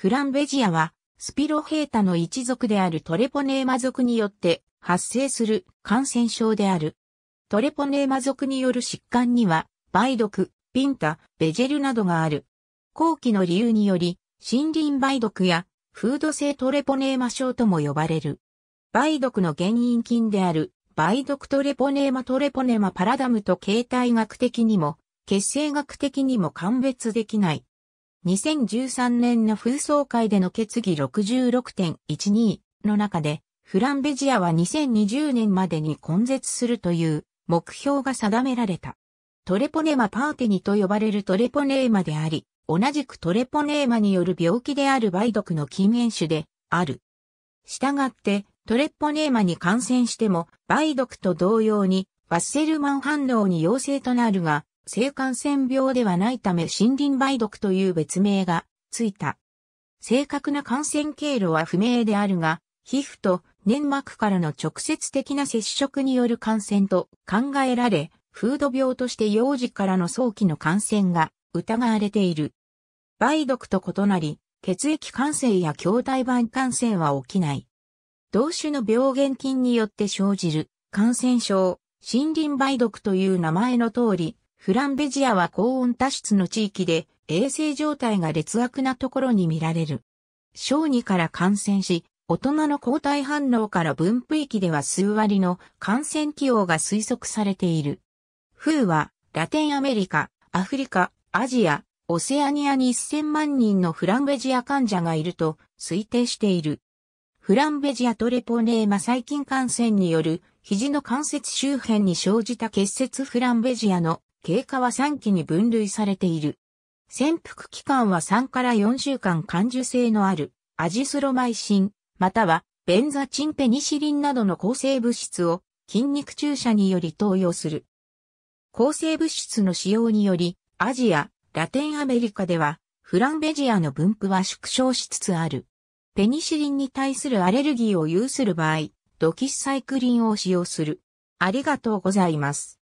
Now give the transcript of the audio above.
フランベジアは、スピロヘータの一族であるトレポネーマ族によって発生する感染症である。トレポネーマ族による疾患には、梅毒、ピンタ、ベジェルなどがある。後期の理由により、森林梅毒や、フード性トレポネーマ症とも呼ばれる。梅毒の原因菌である、梅毒トレポネーマトレポネーマパラダムと形態学的にも、血清学的にも鑑別できない。2013年の風総会での決議66.12の中で、フランベジアは2020年までに根絶するという目標が定められた。トレポネマパーテニと呼ばれるトレポネーマであり、同じくトレポネーマによる病気である梅毒の禁煙種である。したがって、トレポネーマに感染しても、梅毒と同様に、バッセルマン反応に陽性となるが、性感染病ではないため森林梅毒という別名がついた。正確な感染経路は不明であるが、皮膚と粘膜からの直接的な接触による感染と考えられ、風土病として幼児からの早期の感染が疑われている。梅毒と異なり、血液感染や胸体板感染は起きない。同種の病原菌によって生じる感染症、森林梅毒という名前の通り、フランベジアは高温多湿の地域で衛生状態が劣悪なところに見られる。小児から感染し、大人の抗体反応から分布域では数割の感染起用が推測されている。風はラテンアメリカ、アフリカ、アジア、オセアニアに1000万人のフランベジア患者がいると推定している。フランベジアトレポネーマ細菌感染による肘の関節周辺に生じた結節フランベジアの経過は3期に分類されている。潜伏期間は3から4週間感受性のあるアジスロマイシン、またはベンザチンペニシリンなどの抗生物質を筋肉注射により投与する。抗生物質の使用により、アジア、ラテンアメリカでは、フランベジアの分布は縮小しつつある。ペニシリンに対するアレルギーを有する場合、ドキスサイクリンを使用する。ありがとうございます。